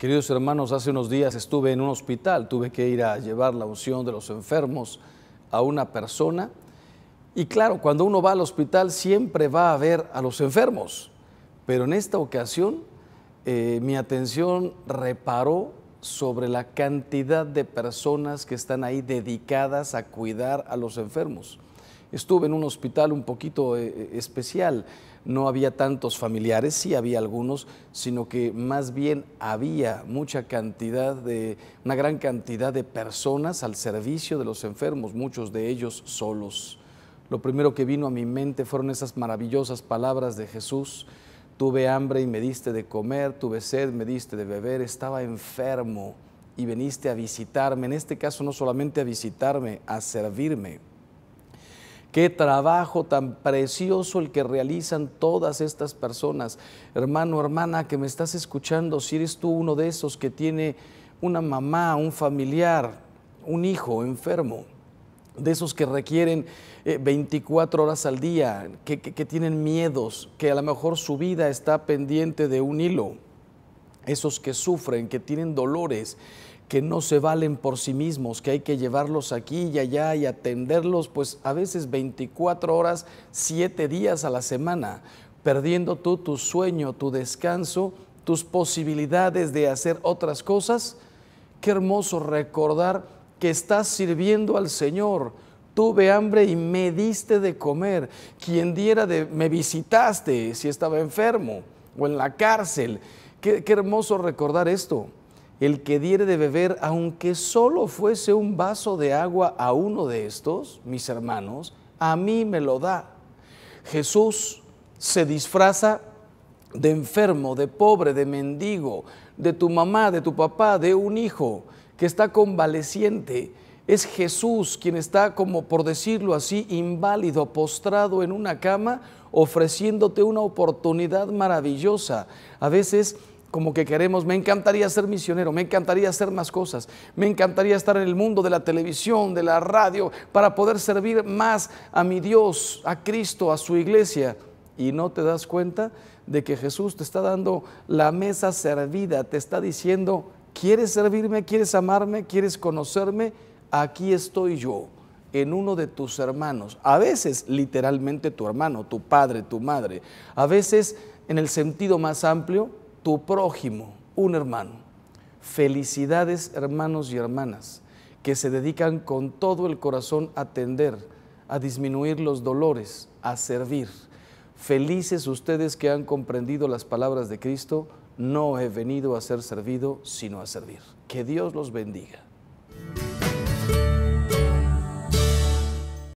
Queridos hermanos, hace unos días estuve en un hospital, tuve que ir a llevar la unción de los enfermos a una persona. Y claro, cuando uno va al hospital siempre va a ver a los enfermos, pero en esta ocasión eh, mi atención reparó sobre la cantidad de personas que están ahí dedicadas a cuidar a los enfermos estuve en un hospital un poquito eh, eh, especial. No había tantos familiares, sí había algunos, sino que más bien había mucha cantidad de, una gran cantidad de personas al servicio de los enfermos, muchos de ellos solos. Lo primero que vino a mi mente fueron esas maravillosas palabras de Jesús. Tuve hambre y me diste de comer, tuve sed, me diste de beber, estaba enfermo y viniste a visitarme, en este caso no solamente a visitarme, a servirme. Qué trabajo tan precioso el que realizan todas estas personas. Hermano, hermana, que me estás escuchando, si eres tú uno de esos que tiene una mamá, un familiar, un hijo enfermo, de esos que requieren 24 eh, horas al día, que, que tienen miedos, que a lo mejor su vida está pendiente de un hilo, esos que sufren, que tienen dolores, que no se valen por sí mismos, que hay que llevarlos aquí y allá y atenderlos, pues a veces 24 horas, 7 días a la semana, perdiendo tú tu sueño, tu descanso, tus posibilidades de hacer otras cosas. Qué hermoso recordar que estás sirviendo al Señor. Tuve hambre y me diste de comer. Quien diera de, me visitaste si estaba enfermo o en la cárcel. qué, qué hermoso recordar esto el que diere de beber, aunque solo fuese un vaso de agua a uno de estos, mis hermanos, a mí me lo da. Jesús se disfraza de enfermo, de pobre, de mendigo, de tu mamá, de tu papá, de un hijo que está convaleciente. Es Jesús quien está, como por decirlo así, inválido, postrado en una cama, ofreciéndote una oportunidad maravillosa. A veces como que queremos, me encantaría ser misionero, me encantaría hacer más cosas, me encantaría estar en el mundo de la televisión, de la radio, para poder servir más a mi Dios, a Cristo, a su iglesia. Y no te das cuenta de que Jesús te está dando la mesa servida, te está diciendo, ¿quieres servirme? ¿Quieres amarme? ¿Quieres conocerme? Aquí estoy yo en uno de tus hermanos, a veces literalmente tu hermano, tu padre, tu madre, a veces en el sentido más amplio, tu prójimo, un hermano. Felicidades hermanos y hermanas que se dedican con todo el corazón a atender, a disminuir los dolores, a servir. Felices ustedes que han comprendido las palabras de Cristo, no he venido a ser servido, sino a servir. Que Dios los bendiga.